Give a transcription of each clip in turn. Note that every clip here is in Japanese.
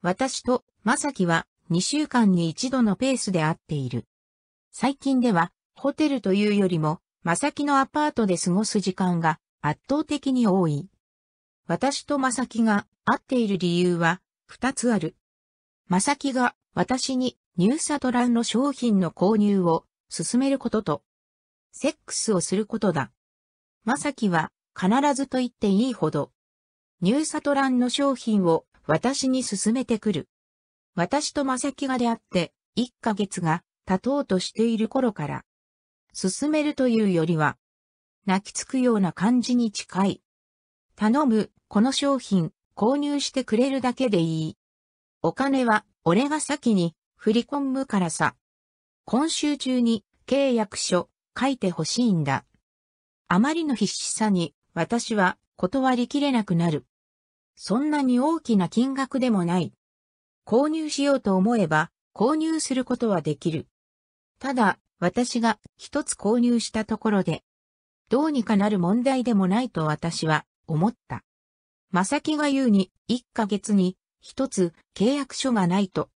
私と、まさきは、2週間に一度のペースで会っている。最近では、ホテルというよりも、まさきのアパートで過ごす時間が圧倒的に多い。私とまさきが会っている理由は、2つある。まさきが私にニューサトランの商品の購入を進めることと、セックスをすることだ。まさきは必ずと言っていいほど、ニューサトランの商品を私に進めてくる。私と正木が出会って、一ヶ月が経とうとしている頃から、進めるというよりは、泣きつくような感じに近い。頼む、この商品、購入してくれるだけでいい。お金は、俺が先に、振り込むからさ。今週中に、契約書、書いてほしいんだ。あまりの必死さに、私は、断りきれなくなる。そんなに大きな金額でもない。購入しようと思えば、購入することはできる。ただ、私が一つ購入したところで、どうにかなる問題でもないと私は思った。まさきが言うに、一ヶ月に一つ契約書がないと、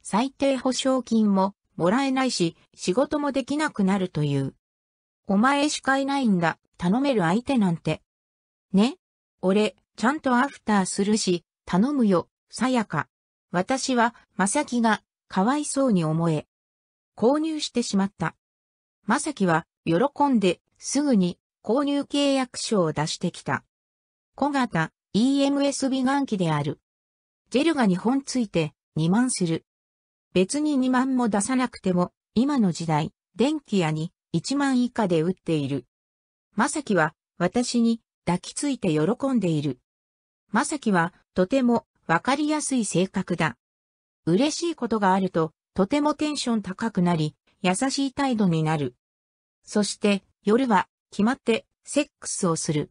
最低保証金ももらえないし、仕事もできなくなるという。お前しかいないんだ、頼める相手なんて。ね、俺、ちゃんとアフターするし、頼むよ、さやか。私は、まさきが、かわいそうに思え。購入してしまった。まさきは、喜んで、すぐに、購入契約書を出してきた。小型、EMS 美顔器である。ジェルが2本ついて、2万する。別に2万も出さなくても、今の時代、電気屋に1万以下で売っている。まさきは、私に、抱きついて喜んでいる。まさきは、とても、わかりやすい性格だ。嬉しいことがあると、とてもテンション高くなり、優しい態度になる。そして、夜は、決まって、セックスをする。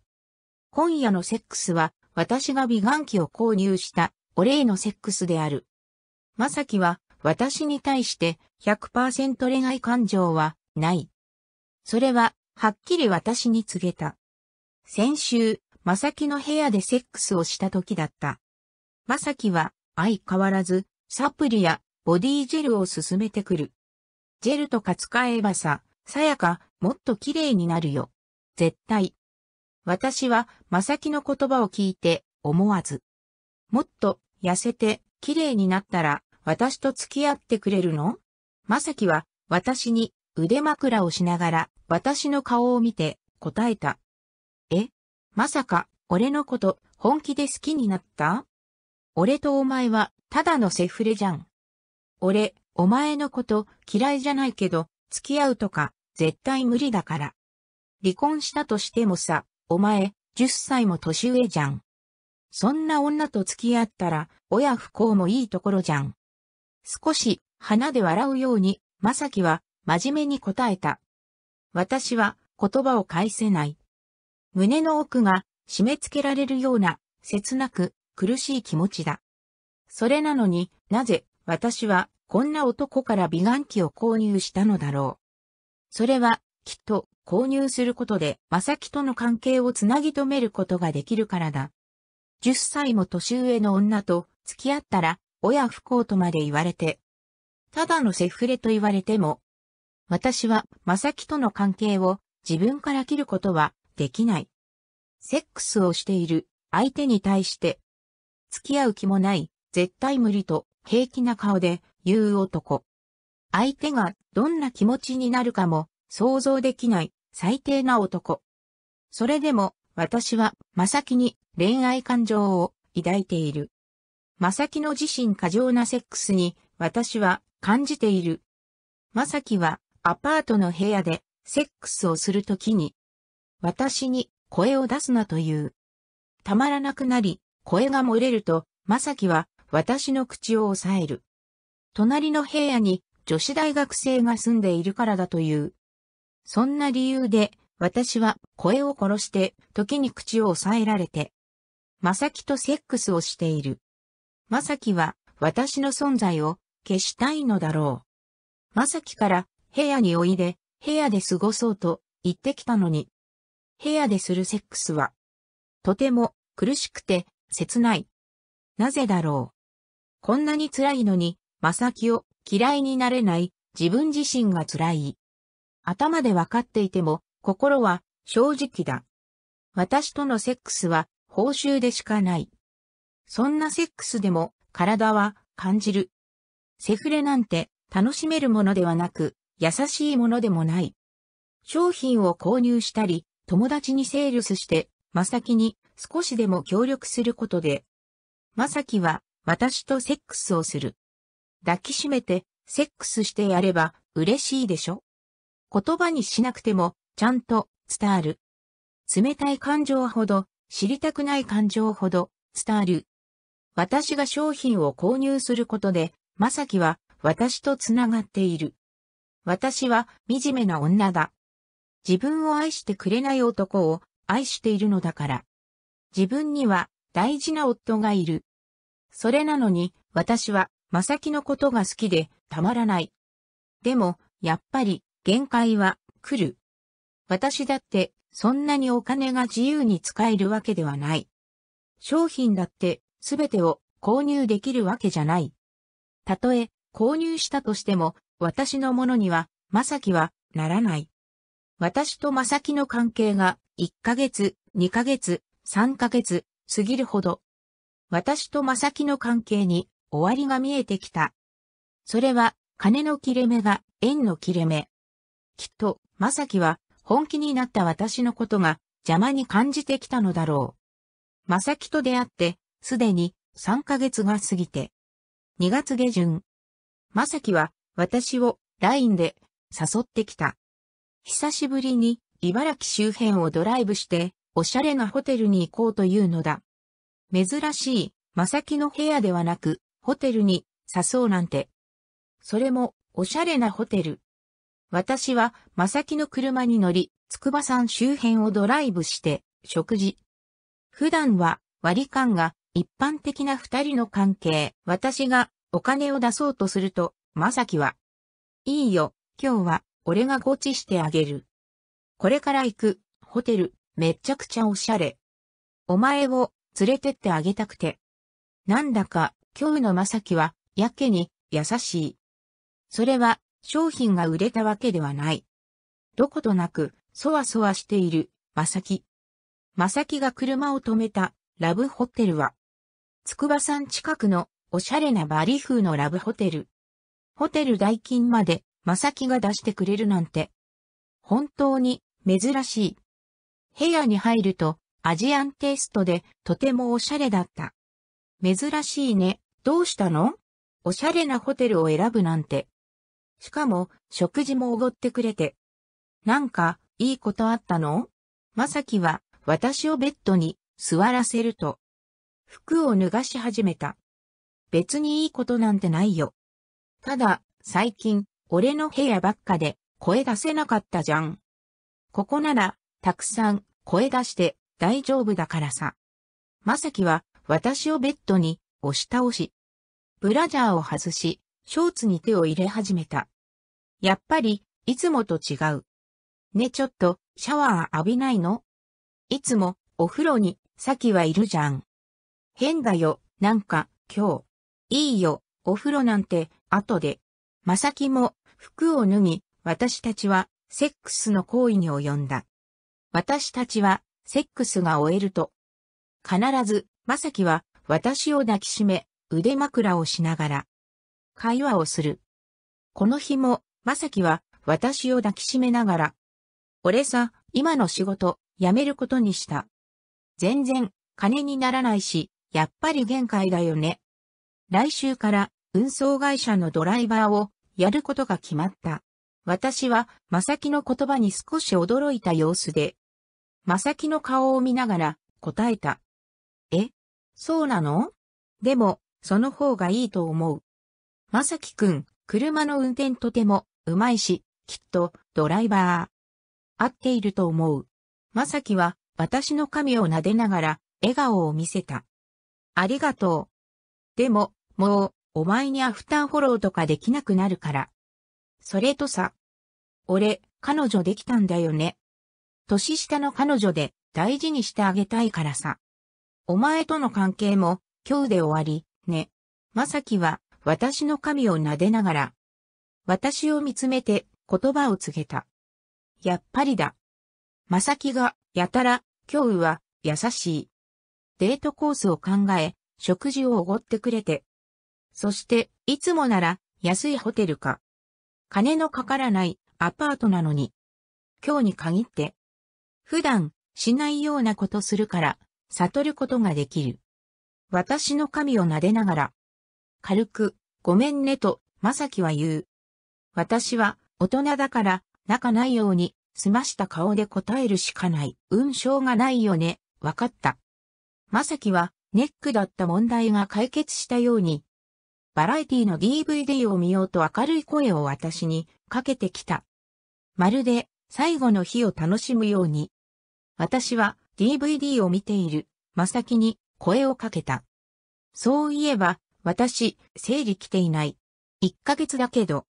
今夜のセックスは、私が美顔器を購入した、お礼のセックスである。まさきは、私に対して100、恋愛感情は、ない。それは、はっきり私に告げた。先週、まさきの部屋でセックスをした時だった。まさきは相変わらずサプリやボディジェルを勧めてくる。ジェルとか使えばさ、さやかもっと綺麗になるよ。絶対。私はまさきの言葉を聞いて思わず。もっと痩せて綺麗になったら私と付き合ってくれるのまさきは私に腕枕をしながら私の顔を見て答えた。まさか、俺のこと、本気で好きになった俺とお前は、ただのセフレじゃん。俺、お前のこと、嫌いじゃないけど、付き合うとか、絶対無理だから。離婚したとしてもさ、お前、10歳も年上じゃん。そんな女と付き合ったら、親不幸もいいところじゃん。少し、鼻で笑うように、まさきは、真面目に答えた。私は、言葉を返せない。胸の奥が締め付けられるような、切なく、苦しい気持ちだ。それなのになぜ私はこんな男から美顔器を購入したのだろう。それはきっと購入することでまさきとの関係をつなぎ止めることができるからだ。10歳も年上の女と付き合ったら親不幸とまで言われて、ただのセフレと言われても、私はまさきとの関係を自分から切ることはできない。セックスをしている相手に対して、付き合う気もない、絶対無理と平気な顔で言う男。相手がどんな気持ちになるかも想像できない最低な男。それでも私はまさきに恋愛感情を抱いている。まさきの自身過剰なセックスに私は感じている。まさきはアパートの部屋でセックスをするときに私に声を出すなと言う。たまらなくなり、声が漏れると、まさきは私の口を押さえる。隣の部屋に女子大学生が住んでいるからだという。そんな理由で、私は声を殺して、時に口を押さえられて、まさきとセックスをしている。まさきは私の存在を消したいのだろう。まさきから部屋においで、部屋で過ごそうと言ってきたのに、部屋でするセックスは、とても苦しくて切ない。なぜだろう。こんなに辛いのに、まさきを嫌いになれない自分自身が辛い。頭でわかっていても、心は正直だ。私とのセックスは報酬でしかない。そんなセックスでも体は感じる。セフレなんて楽しめるものではなく、優しいものでもない。商品を購入したり、友達にセールスして、まさきに少しでも協力することで、まさきは私とセックスをする。抱きしめて、セックスしてやれば嬉しいでしょ言葉にしなくても、ちゃんと伝わる。冷たい感情ほど、知りたくない感情ほど、伝わる。私が商品を購入することで、まさきは私とつながっている。私は惨めな女だ。自分を愛してくれない男を愛しているのだから。自分には大事な夫がいる。それなのに、私は、まさきのことが好きで、たまらない。でも、やっぱり、限界は、来る。私だって、そんなにお金が自由に使えるわけではない。商品だって、すべてを購入できるわけじゃない。たとえ、購入したとしても、私のものには、まさきは、ならない。私とさきの関係が、1ヶ月、2ヶ月、3ヶ月、過ぎるほど。私とさきの関係に、終わりが見えてきた。それは、金の切れ目が、縁の切れ目。きっと、さきは、本気になった私のことが、邪魔に感じてきたのだろう。さきと出会って、すでに、3ヶ月が過ぎて。2月下旬。さきは、私を、LINE で、誘ってきた。久しぶりに茨城周辺をドライブしておしゃれなホテルに行こうというのだ。珍しい、まさきの部屋ではなく、ホテルに誘うなんて。それも、おしゃれなホテル。私は、まさきの車に乗り、筑波山周辺をドライブして、食事。普段は、割り勘が、一般的な二人の関係。私が、お金を出そうとすると、まさきは、いいよ、今日は、俺がゴチしてあげる。これから行く、ホテル、めっちゃくちゃおしゃれ。お前を連れてってあげたくて。なんだか、今日のまさきは、やけに、優しい。それは、商品が売れたわけではない。どことなく、そわそわしている、まさき。まさきが車を止めた、ラブホテルは、筑波山近くの、おしゃれなバリ風のラブホテル。ホテル代金まで、さきが出してくれるなんて。本当に珍しい。部屋に入るとアジアンテイストでとてもおしゃれだった。珍しいね。どうしたのおしゃれなホテルを選ぶなんて。しかも食事もおごってくれて。なんかいいことあったのまさきは私をベッドに座らせると。服を脱がし始めた。別にいいことなんてないよ。ただ、最近、俺の部屋ばっかで声出せなかったじゃん。ここなら、たくさん声出して大丈夫だからさ。まさきは私をベッドに押し倒し、ブラジャーを外し、ショーツに手を入れ始めた。やっぱり、いつもと違う。ねちょっと、シャワー浴びないのいつも、お風呂に、さきはいるじゃん。変だよ、なんか、今日。いいよ、お風呂なんて、後で。まさきも、服を脱ぎ、私たちは、セックスの行為に及んだ。私たちは、セックスが終えると、必ず、まさきは、私を抱きしめ、腕枕をしながら、会話をする。この日も、まさきは、私を抱きしめながら、俺さ、今の仕事、辞めることにした。全然、金にならないし、やっぱり限界だよね。来週から、運送会社のドライバーを、やることが決まった。私は、まさきの言葉に少し驚いた様子で、まさきの顔を見ながら答えた。えそうなのでも、その方がいいと思う。まさきくん、車の運転とても、うまいし、きっと、ドライバー。合っていると思う。まさきは、私の髪を撫でながら、笑顔を見せた。ありがとう。でも、もう、お前にアフターフォローとかできなくなるから。それとさ、俺、彼女できたんだよね。年下の彼女で大事にしてあげたいからさ。お前との関係も今日で終わり、ね。まさきは私の髪を撫でながら、私を見つめて言葉を告げた。やっぱりだ。まさきがやたら今日は優しい。デートコースを考え、食事をおごってくれて、そして、いつもなら、安いホテルか。金のかからないアパートなのに。今日に限って。普段、しないようなことするから、悟ることができる。私の髪を撫でながら。軽く、ごめんねと、まさきは言う。私は、大人だから、仲ないように、済ました顔で答えるしかない。運証がないよね、わかった。まさきは、ネックだった問題が解決したように、バラエティの DVD を見ようと明るい声を私にかけてきた。まるで最後の日を楽しむように。私は DVD を見ている、まさきに声をかけた。そういえば、私、生理来ていない。一ヶ月だけど。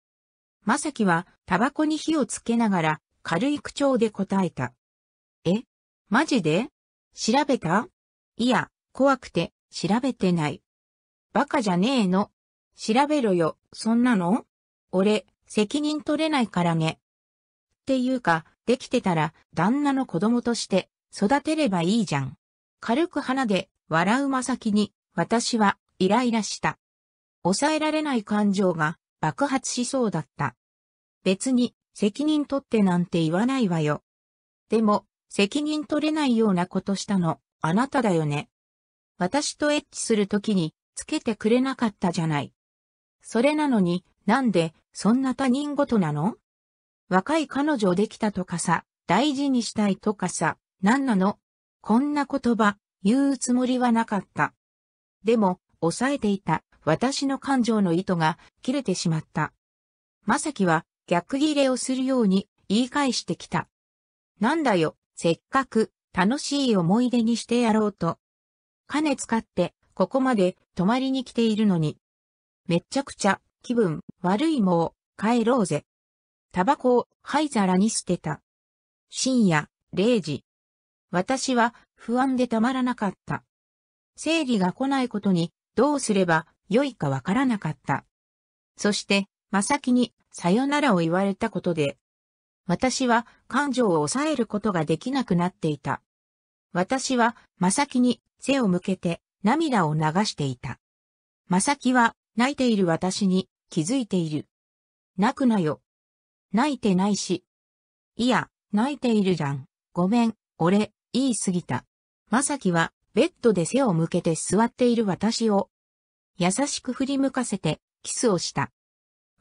まさきは、タバコに火をつけながら、軽い口調で答えた。えマジで調べたいや、怖くて、調べてない。バカじゃねえの。調べろよ、そんなの俺、責任取れないからね。っていうか、できてたら、旦那の子供として、育てればいいじゃん。軽く鼻で、笑うまさきに、私は、イライラした。抑えられない感情が、爆発しそうだった。別に、責任取ってなんて言わないわよ。でも、責任取れないようなことしたの、あなただよね。私とエッチするときに、つけてくれなかったじゃない。それなのに、なんで、そんな他人ごとなの若い彼女できたとかさ、大事にしたいとかさ、なんなのこんな言葉、言うつもりはなかった。でも、抑えていた、私の感情の糸が、切れてしまった。まさきは、逆切れをするように、言い返してきた。なんだよ、せっかく、楽しい思い出にしてやろうと。金使って、ここまで、泊まりに来ているのに、めっちゃくちゃ、気分、悪いもう、帰ろうぜ。タバコを灰皿に捨てた。深夜、0時。私は不安でたまらなかった。生理が来ないことにどうすれば良いかわからなかった。そして、まさきにさよならを言われたことで、私は感情を抑えることができなくなっていた。私はまさきに背を向けて涙を流していた。まさきは泣いている私に気づいている。泣くなよ。泣いてないし。いや、泣いているじゃん。ごめん、俺、言い過ぎた。まさきは、ベッドで背を向けて座っている私を、優しく振り向かせて、キスをした。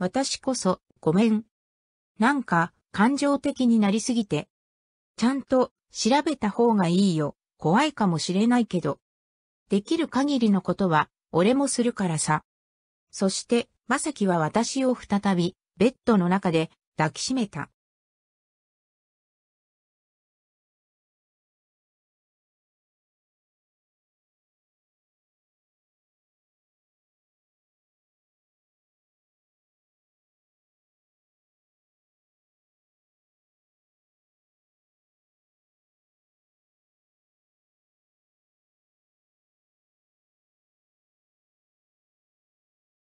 私こそ、ごめん。なんか、感情的になりすぎて。ちゃんと、調べた方がいいよ。怖いかもしれないけど。できる限りのことは、俺もするからさ。そして、まさきは私を再び、ベッドの中で抱きしめた。